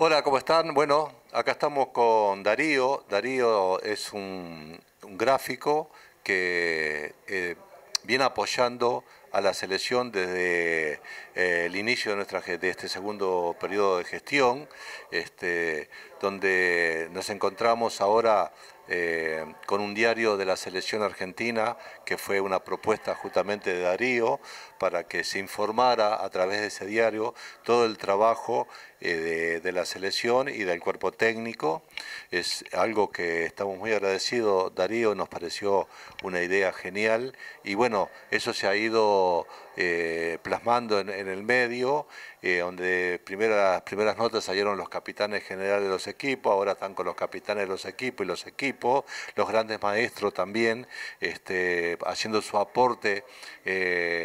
Hola, ¿cómo están? Bueno, acá estamos con Darío. Darío es un, gráfico que eh, viene apoyando a la selección desde eh, el inicio de, nuestra, de este segundo periodo de gestión, este, donde nos encontramos ahora eh, con un diario de la selección argentina, que fue una propuesta justamente de Darío, para que se informara a través de ese diario todo el trabajo eh, de, la selección y del cuerpo técnico. Es algo que estamos muy agradecidos, Darío, nos pareció una idea genial y bueno, eso se ha ido eh, plasmando en el medio. Eh, donde las primeras notas salieron los capitanes generales de los equipos, ahora están con los capitanes de los equipos y los equipos, los grandes maestros también, este, haciendo su aporte. Eh,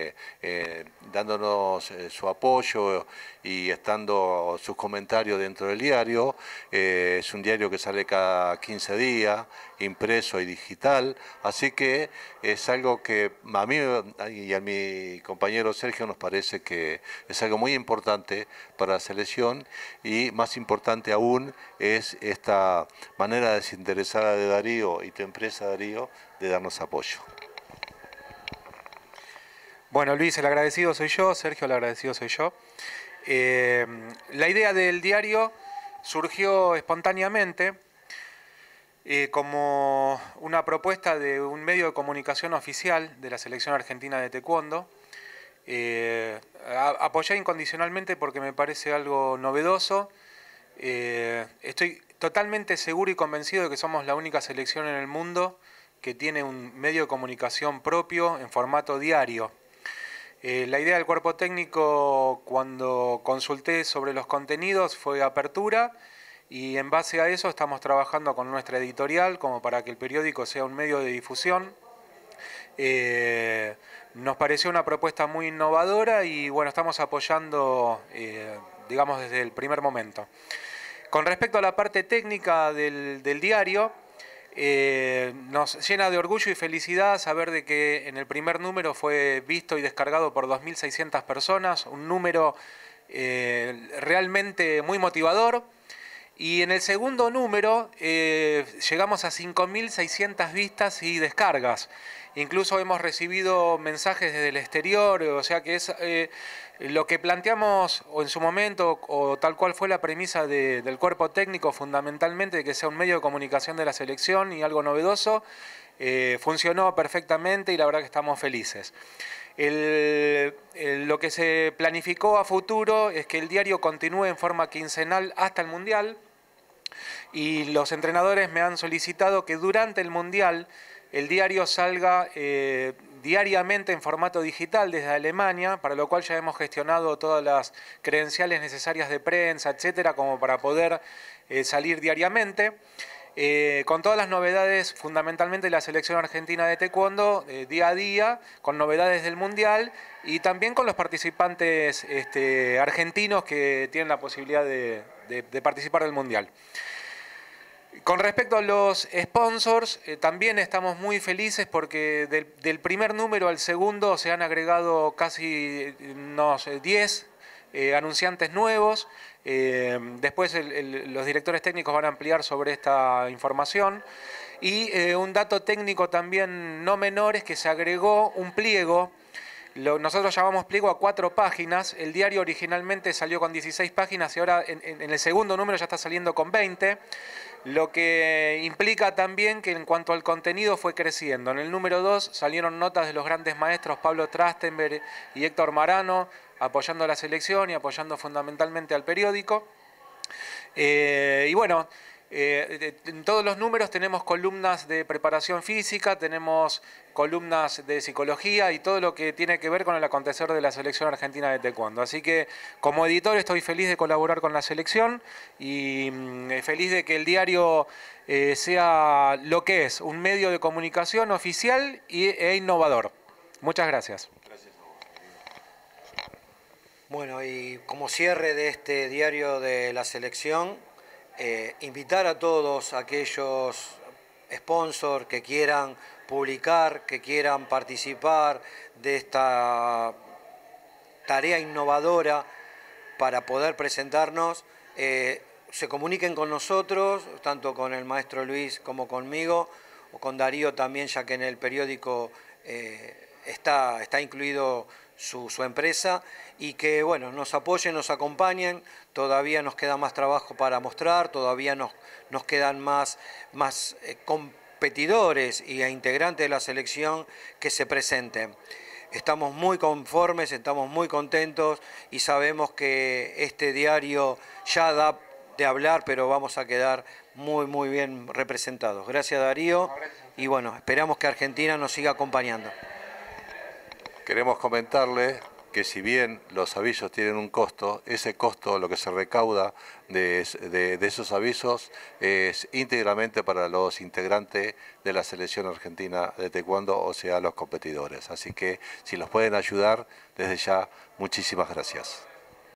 dándonos eh, su apoyo y estando sus comentarios dentro del diario. Eh, es un diario que sale cada 15 días, impreso y digital, así que es algo que a mí y a mi compañero Sergio nos parece que es algo muy importante para la selección y más importante aún es esta manera desinteresada de Darío y tu empresa Darío de darnos apoyo. Bueno, Luis, el agradecido soy yo, Sergio, el agradecido soy yo. Em, la idea del diario surgió espontáneamente eh, como una propuesta de un medio de comunicación oficial de la selección argentina de taekwondo. Eh, apoyé incondicionalmente porque me parece algo novedoso. Eh, estoy totalmente seguro y convencido de que somos la única selección en el mundo que tiene un medio de comunicación propio en formato diario. Eh, la idea del cuerpo técnico cuando consulté sobre los contenidos fue apertura y en base a eso estamos trabajando con nuestra editorial como para que el periódico sea un medio de difusión. Eh, nos pareció una propuesta muy innovadora y bueno, estamos apoyando, eh, digamos, desde el primer momento. Con respecto a la parte técnica del diario, eh, nos llena de orgullo y felicidad saber de que en el primer número fue visto y descargado por 2.600 personas, un número eh, realmente muy motivador. Y en el segundo número eh, llegamos a 5.600 vistas y descargas incluso hemos recibido mensajes desde el exterior, o sea que es eh, lo que planteamos o en su momento, o tal cual fue la premisa del cuerpo técnico, fundamentalmente, de que sea un medio de comunicación de la selección y algo novedoso, eh, funcionó perfectamente y la verdad que estamos felices. lo que se planificó a futuro es que el diario continúe en forma quincenal hasta el Mundial y los entrenadores me han solicitado que durante el Mundial el diario salga eh, diariamente en formato digital desde Alemania, para lo cual ya hemos gestionado todas las credenciales necesarias de prensa, etcétera, como para poder eh, salir diariamente. Eh, con todas las novedades, fundamentalmente la selección argentina de taekwondo, día a día, con novedades del Mundial y también con los participantes este, argentinos que tienen la posibilidad de participar del Mundial. Con respecto a los sponsors, eh, también estamos muy felices porque del, primer número al segundo se han agregado casi unos eh, 10 eh, anunciantes nuevos. después los directores técnicos van a ampliar sobre esta información. Y un dato técnico también no menor es que se agregó un pliego nosotros llamamos pliego a cuatro páginas. El diario originalmente salió con 16 páginas y ahora en el segundo número ya está saliendo con 20 lo que implica también que en cuanto al contenido fue creciendo. En el número 2 salieron notas de los grandes maestros Pablo Trastenberg y Héctor Marano apoyando la selección y apoyando fundamentalmente al periódico. Eh, y bueno, eh, eh, en todos los números tenemos columnas de preparación física, tenemos columnas de psicología y todo lo que tiene que ver con el acontecer de la selección argentina de taekwondo. Así que como editor estoy feliz de colaborar con la selección y mm, eh, feliz de que el diario sea lo que es, un medio de comunicación oficial e innovador. Muchas gracias. Bueno, y como cierre de este diario de la selección, eh, invitar a todos aquellos sponsors que quieran publicar, que quieran participar de esta tarea innovadora para poder presentarnos, eh, se comuniquen con nosotros, tanto con el maestro Luis como conmigo, o con Darío también, ya que en el periódico eh, está, está incluido su, empresa y que bueno, nos apoyen, nos acompañen. Todavía nos queda más trabajo para mostrar, todavía nos, quedan más, más eh, competidores y e integrantes de la selección que se presenten. Estamos muy conformes, estamos muy contentos y sabemos que este diario ya da de hablar, pero vamos a quedar muy, muy bien representados. Gracias Darío y bueno, esperamos que Argentina nos siga acompañando queremos comentarles que si bien los avisos tienen un costo, ese costo, lo que se recauda de, esos avisos, es íntegramente para los integrantes de la selección argentina de taekwondo, o sea, los competidores. Así que si los pueden ayudar, desde ya, muchísimas gracias.